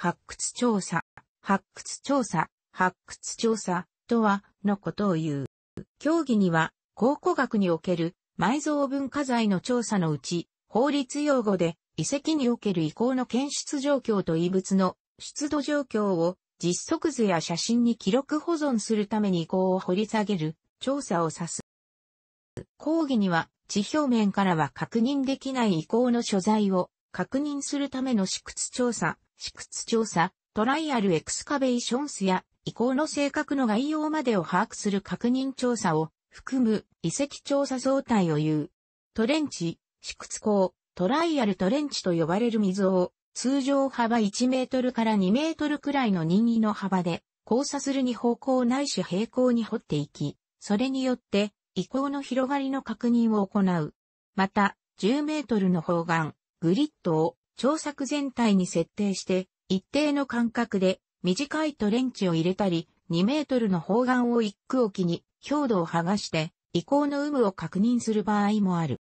発掘調査、発掘調査、発掘調査とはのことを言う。協議には考古学における埋蔵文化財の調査のうち、法律用語で遺跡における遺構の検出状況と遺物の出土状況を実測図や写真に記録保存するために遺構を掘り下げる調査を指す。講義には地表面からは確認できない遺構の所在を確認するための試掘調査、試掘調査、トライアルエクスカベーションスや遺構の性格の概要までを把握する確認調査を含む遺跡調査総体を言う。トレンチ、試掘口、トライアルトレンチと呼ばれる溝を通常幅1メートルから2メートルくらいの任意の幅で交差するに方向ないし平行に掘っていき、それによって遺構の広がりの確認を行う。また、10メートルの方眼、グリッドを調作全体に設定して、一定の間隔で短いトレンチを入れたり、2メートルの方眼を1区置きに表土を剥がして、遺行の有無を確認する場合もある。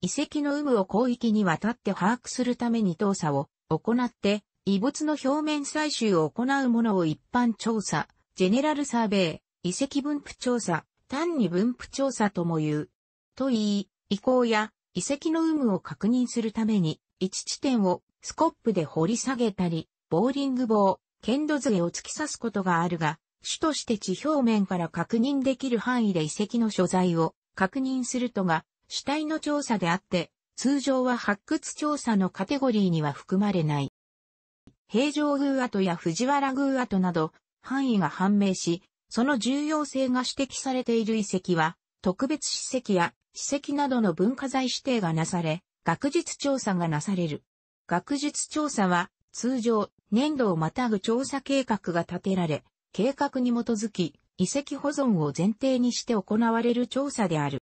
遺跡の有無を広域にわたって把握するために調査を行って、遺物の表面採集を行うものを一般調査、ジェネラルサーベイ、遺跡分布調査、単に分布調査とも言う。と言い、移行や遺跡の有無を確認するために、一地点をスコップで掘り下げたり、ボーリング棒、剣土杖を突き刺すことがあるが、主として地表面から確認できる範囲で遺跡の所在を確認するとが、主体の調査であって、通常は発掘調査のカテゴリーには含まれない。平城宮跡や藤原宮跡など、範囲が判明し、その重要性が指摘されている遺跡は、特別史跡や史跡などの文化財指定がなされ、学術調査がなされる。学術調査は、通常、年度をまたぐ調査計画が立てられ、計画に基づき、遺跡保存を前提にして行われる調査である。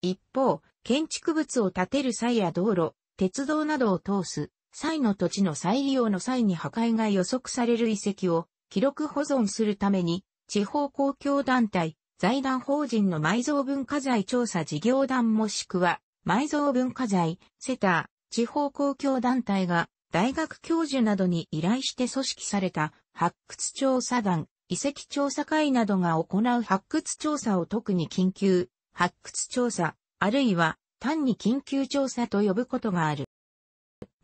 一方、建築物を建てる際や道路、鉄道などを通す際の土地の再利用の際に破壊が予測される遺跡を記録保存するために、地方公共団体、財団法人の埋蔵文化財調査事業団もしくは、埋蔵文化財、セター、地方公共団体が、大学教授などに依頼して組織された発掘調査団、遺跡調査会などが行う発掘調査を特に緊急、発掘調査、あるいは単に緊急調査と呼ぶことがある。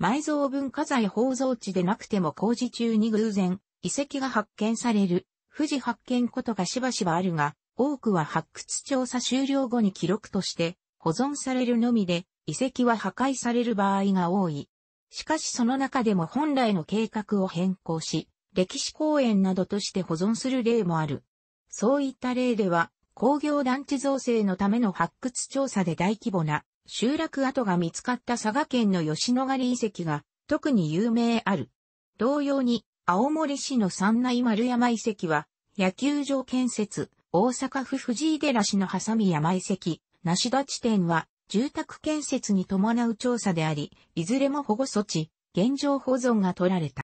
埋蔵文化財宝蔵地でなくても工事中に偶然、遺跡が発見される、富士発見ことがしばしばあるが、多くは発掘調査終了後に記録として保存されるのみで、遺跡は破壊される場合が多い。しかしその中でも本来の計画を変更し、歴史公園などとして保存する例もある。そういった例では、工業団地造成のための発掘調査で大規模な集落跡が見つかった佐賀県の吉野ヶ里遺跡が特に有名ある。同様に、青森市の三内丸山遺跡は野球場建設、大阪府藤井寺市のハサミ山遺跡、梨田地点は、住宅建設に伴う調査であり、いずれも保護措置、現状保存が取られた。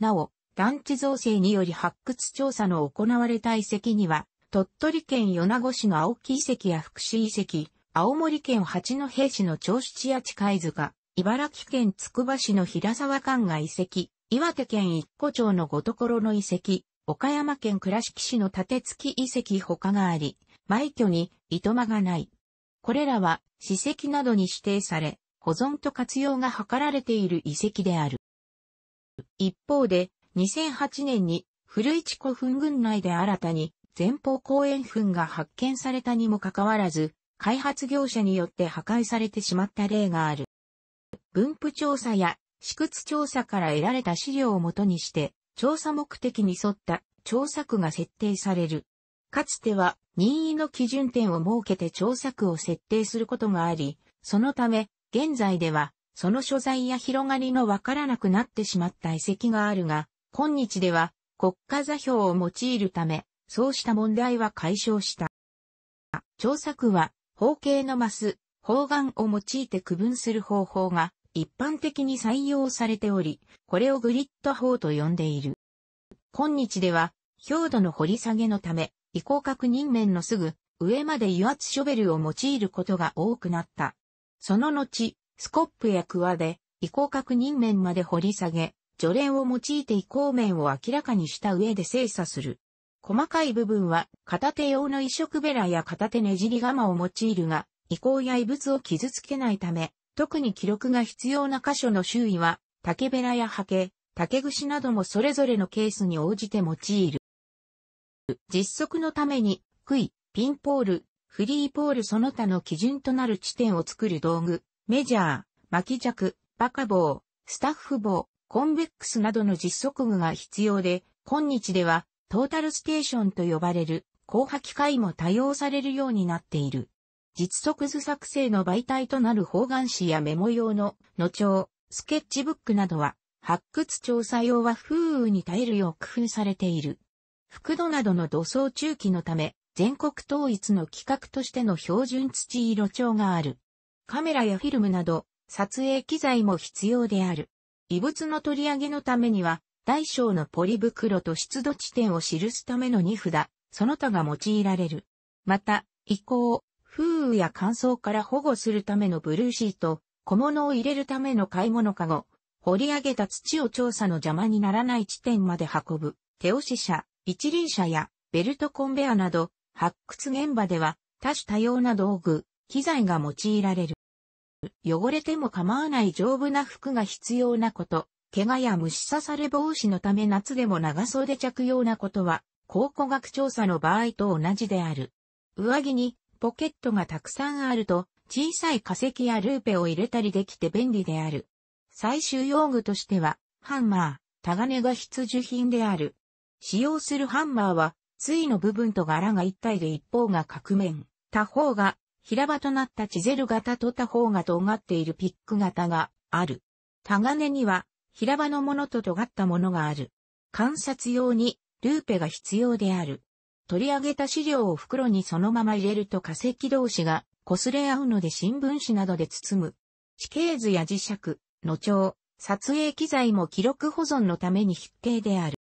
なお、団地造成により発掘調査の行われた遺跡には、鳥取県米子市の青木遺跡や福祉遺跡、青森県八戸市の長七や近い塚、茨城県つくば市の平沢館が遺跡、岩手県一個町の五所の遺跡、岡山県倉敷市の建付遺跡他があり、埋挙に糸間がない。これらは史跡などに指定され、保存と活用が図られている遺跡である。一方で、2008年に古市古墳群内で新たに前方後円墳が発見されたにもかかわらず、開発業者によって破壊されてしまった例がある。分布調査や、私屈調査から得られた資料をもとにして、調査目的に沿った調査区が設定される。かつては任意の基準点を設けて調査区を設定することがあり、そのため、現在では、その所在や広がりのわからなくなってしまった遺跡があるが、今日では国家座標を用いるため、そうした問題は解消した。調査区は、方形のマス、方眼を用いて区分する方法が一般的に採用されており、これをグリッド法と呼んでいる。今日では、表土の掘り下げのため、移行確認面のすぐ上まで油圧ショベルを用いることが多くなった。その後、スコップやクワで移行確認面まで掘り下げ、除霊を用いて移行面を明らかにした上で精査する。細かい部分は片手用の移植ベラや片手ねじり釜を用いるが、移行や異物を傷つけないため、特に記録が必要な箇所の周囲は、竹べらやハケ、竹串などもそれぞれのケースに応じて用いる。実測のために、杭、ピンポール、フリーポールその他の基準となる地点を作る道具、メジャー、巻き尺、バカ棒、スタッフ棒、コンベックスなどの実測具が必要で、今日ではトータルステーションと呼ばれる、硬波機械も多用されるようになっている。実測図作成の媒体となる方眼紙やメモ用のの帳、スケッチブックなどは、発掘調査用は風雨に耐えるよう工夫されている。福土などの土層中期のため、全国統一の規格としての標準土色帳がある。カメラやフィルムなど、撮影機材も必要である。異物の取り上げのためには、大小のポリ袋と湿度地点を記すための荷札、その他が用いられる。また、移行、風雨や乾燥から保護するためのブルーシート、小物を入れるための買い物かご、掘り上げた土を調査の邪魔にならない地点まで運ぶ、手押し車、一輪車やベルトコンベアなど、発掘現場では多種多様な道具、機材が用いられる。汚れても構わない丈夫な服が必要なこと、怪我や虫刺され防止のため夏でも長袖着用なことは、考古学調査の場合と同じである。上着にポケットがたくさんあると、小さい化石やルーペを入れたりできて便利である。最終用具としては、ハンマー、タガネが必需品である。使用するハンマーは、杖の部分と柄が一体で一方が角面、他方が平場となったチゼル型と他方が尖っているピック型がある。タガネには平場のものと尖ったものがある。観察用にルーペが必要である。取り上げた資料を袋にそのまま入れると化石同士が擦れ合うので新聞紙などで包む。地形図や磁石、の帳、撮影機材も記録保存のために必定である。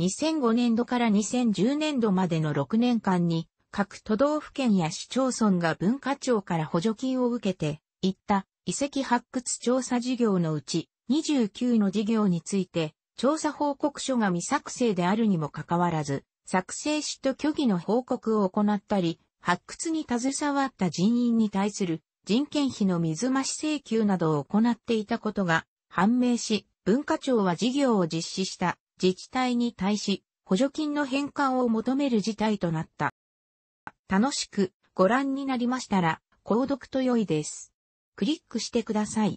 2005年度から2010年度までの6年間に、各都道府県や市町村が文化庁から補助金を受けて、いった遺跡発掘調査事業のうち、29の事業について、調査報告書が未作成であるにもかかわらず、作成しと虚偽の報告を行ったり、発掘に携わった人員に対する人件費の水増し請求などを行っていたことが判明し、文化庁は事業を実施した自治体に対し補助金の返還を求める事態となった。楽しくご覧になりましたら、購読と良いです。クリックしてください。